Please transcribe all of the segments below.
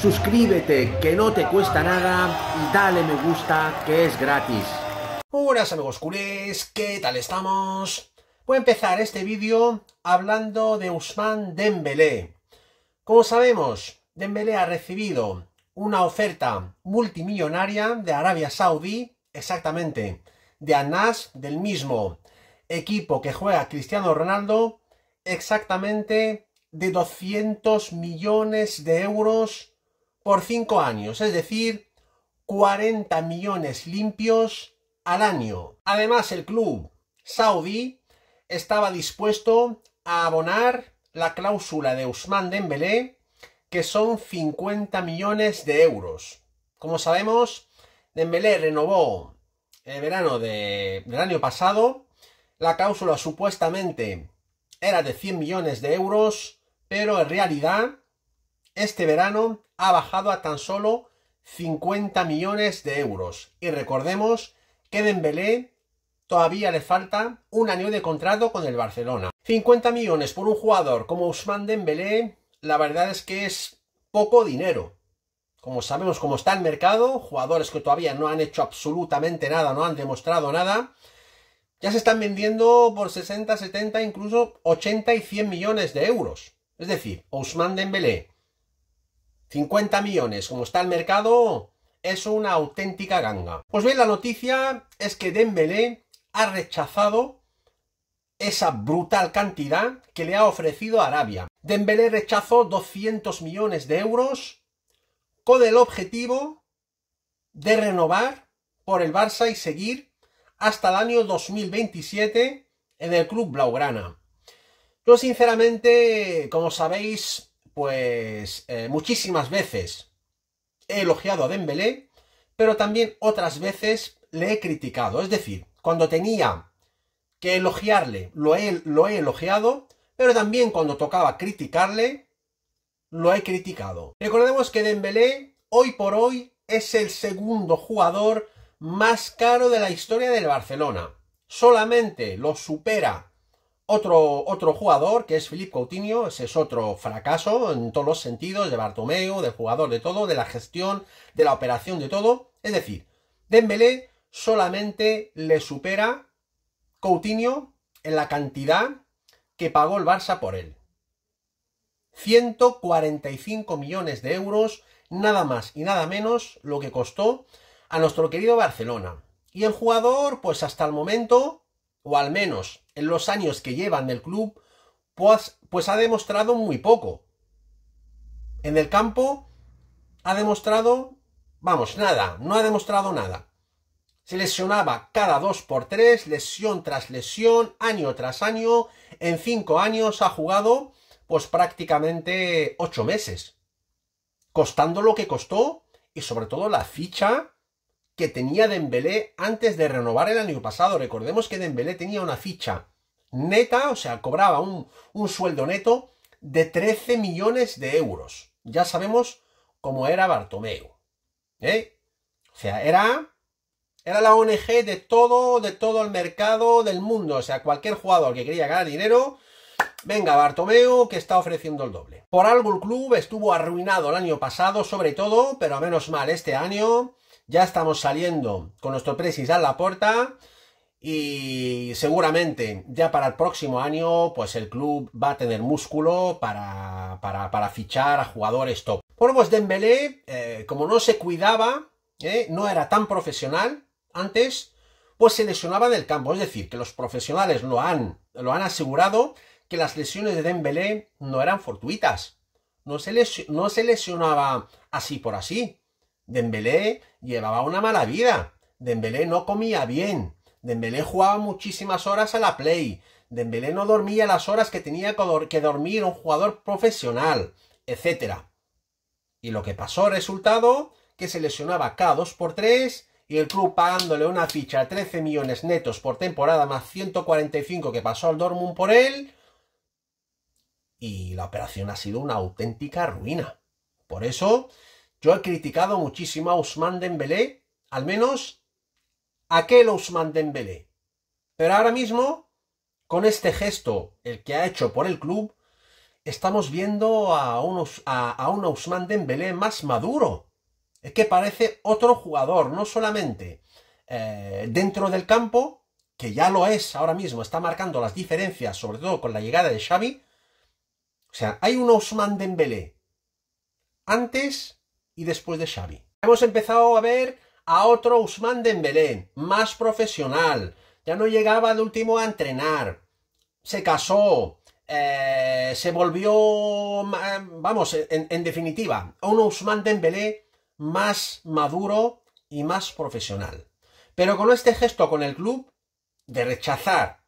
suscríbete que no te cuesta nada dale me gusta que es gratis. Hola amigos culés, ¿qué tal estamos? Voy a empezar este vídeo hablando de Usman Dembélé. Como sabemos, Dembélé ha recibido una oferta multimillonaria de Arabia Saudí, exactamente, de Anas, del mismo equipo que juega Cristiano Ronaldo, exactamente de 200 millones de euros por 5 años, es decir, 40 millones limpios al año. Además, el club saudí estaba dispuesto a abonar la cláusula de Usman Dembélé, que son 50 millones de euros. Como sabemos, Dembélé renovó el verano del año pasado. La cláusula supuestamente era de 100 millones de euros, pero en realidad este verano ha bajado a tan solo 50 millones de euros. Y recordemos que Dembélé todavía le falta un año de contrato con el Barcelona. 50 millones por un jugador como Ousmane Dembélé, la verdad es que es poco dinero. Como sabemos cómo está el mercado, jugadores que todavía no han hecho absolutamente nada, no han demostrado nada, ya se están vendiendo por 60, 70, incluso 80 y 100 millones de euros. Es decir, Ousmane Dembélé, 50 millones, como está el mercado, es una auténtica ganga. Pues bien, la noticia es que Dembélé ha rechazado esa brutal cantidad que le ha ofrecido Arabia. Dembélé rechazó 200 millones de euros con el objetivo de renovar por el Barça y seguir hasta el año 2027 en el club blaugrana. Yo sinceramente, como sabéis, pues eh, muchísimas veces he elogiado a Dembélé, pero también otras veces le he criticado. Es decir, cuando tenía que elogiarle, lo he, lo he elogiado, pero también cuando tocaba criticarle, lo he criticado. Recordemos que Dembélé, hoy por hoy, es el segundo jugador más caro de la historia del Barcelona. Solamente lo supera otro, otro jugador que es Philippe Coutinho, ese es otro fracaso en todos los sentidos, de Bartomeu, del jugador, de todo, de la gestión, de la operación, de todo. Es decir, Dembélé solamente le supera Coutinho en la cantidad que pagó el Barça por él. 145 millones de euros, nada más y nada menos lo que costó a nuestro querido Barcelona. Y el jugador, pues hasta el momento, o al menos en los años que lleva en el club, pues, pues ha demostrado muy poco. En el campo ha demostrado, vamos, nada, no ha demostrado nada. Se lesionaba cada dos por tres, lesión tras lesión, año tras año. En cinco años ha jugado, pues prácticamente ocho meses. Costando lo que costó y sobre todo la ficha que tenía Dembélé antes de renovar el año pasado. Recordemos que Dembélé tenía una ficha neta, o sea, cobraba un, sueldo neto de 13 millones de euros. Ya sabemos cómo era Bartomeu. ¿eh? O sea, era, era la ONG de todo, de todo el mercado del mundo. O sea, cualquier jugador que quería ganar dinero, venga Bartomeu, que está ofreciendo el doble. Por algo el club estuvo arruinado el año pasado, sobre todo, pero a menos mal este año ya estamos saliendo con nuestro precis a la puerta y seguramente ya para el próximo año pues el club va a tener músculo para, para, fichar a jugadores top. Por vos pues Dembélé, eh, como no se cuidaba, eh, no era tan profesional antes, pues se lesionaba del campo. Es decir, que los profesionales lo han, lo han asegurado que las lesiones de Dembélé no eran fortuitas. No se, no se lesionaba así por así. Dembélé llevaba una mala vida. Dembélé no comía bien. Dembélé jugaba muchísimas horas a la play. Dembélé no dormía las horas que tenía que dormir un jugador profesional, etc. Y lo que pasó, resultado, que se lesionaba cada 2 por 3 y el club pagándole una ficha a 13 millones netos por temporada más 145 que pasó al Dortmund por él. Y la operación ha sido una auténtica ruina. Por eso, yo he criticado muchísimo a Ousmane Dembélé, al menos aquel Ousmane Dembélé. Pero ahora mismo, con este gesto, el que ha hecho por el club, estamos viendo a, a, un Ousmane Dembélé más maduro. Es que parece otro jugador, no solamente eh, dentro del campo, que ya lo es ahora mismo, está marcando las diferencias, sobre todo con la llegada de Xavi. O sea, hay un Ousmane Dembélé antes y después de Xavi. Hemos empezado a ver a otro Usman Dembélé, más profesional, ya no llegaba de último a entrenar, se casó, eh, se volvió, vamos, en, definitiva, un Usman Dembélé más maduro y más profesional. Pero con este gesto con el club de rechazar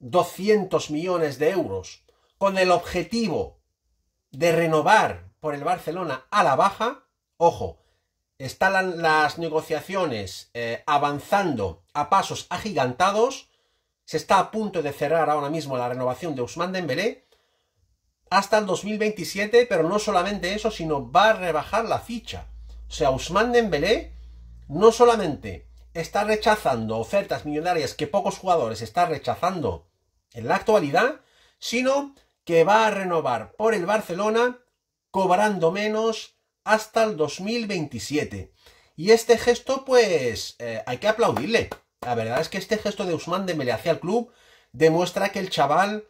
200 millones de euros con el objetivo de renovar por el Barcelona a la baja, Ojo, están las negociaciones eh, avanzando a pasos agigantados. Se está a punto de cerrar ahora mismo la renovación de Ousmane Dembélé hasta el 2027, pero no solamente eso, sino va a rebajar la ficha. O sea, Ousmane Dembélé no solamente está rechazando ofertas millonarias que pocos jugadores están rechazando en la actualidad, sino que va a renovar por el Barcelona cobrando menos hasta el 2027. Y este gesto, pues, eh, hay que aplaudirle. La verdad es que este gesto de Usman Dembélé hacia el club demuestra que el chaval,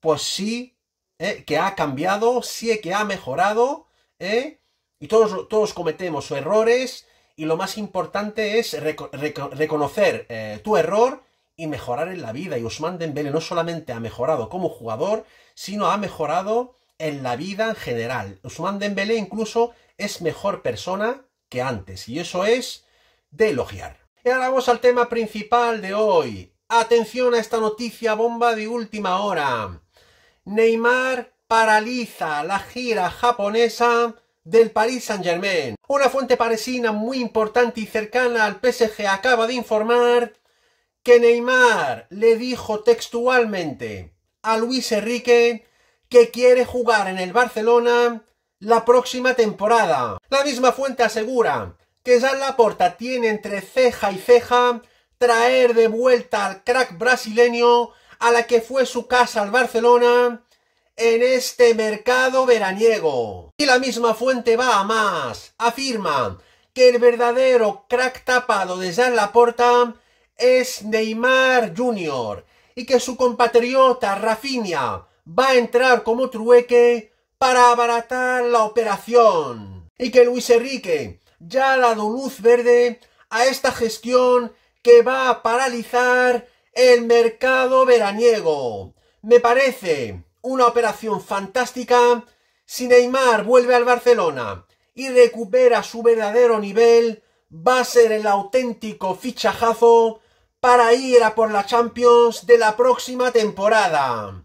pues sí, eh, que ha cambiado, sí que ha mejorado, eh, y todos, todos cometemos errores, y lo más importante es reconocer tu error y mejorar en la vida. Y Usman Dembélé no solamente ha mejorado como jugador, sino ha mejorado en la vida en general. Usman Dembélé incluso es mejor persona que antes, y eso es de elogiar. Y ahora vamos al tema principal de hoy. Atención a esta noticia bomba de última hora. Neymar paraliza la gira japonesa del Paris Saint-Germain. Una fuente parisina muy importante y cercana al PSG acaba de informar que Neymar le dijo textualmente a Luis Enrique que quiere jugar en el Barcelona la próxima temporada. La misma fuente asegura que Jean Laporta tiene entre ceja y ceja traer de vuelta al crack brasileño a la que fue su casa al Barcelona en este mercado veraniego. Y la misma fuente va a más, afirma que el verdadero crack tapado de Jean Laporta es Neymar Jr. y que su compatriota Rafinha va a entrar como trueque para abaratar la operación y que Luis Enrique ya ha dado luz verde a esta gestión que va a paralizar el mercado veraniego. Me parece una operación fantástica si Neymar vuelve al Barcelona y recupera su verdadero nivel, va a ser el auténtico fichajazo para ir a por la Champions de la próxima temporada.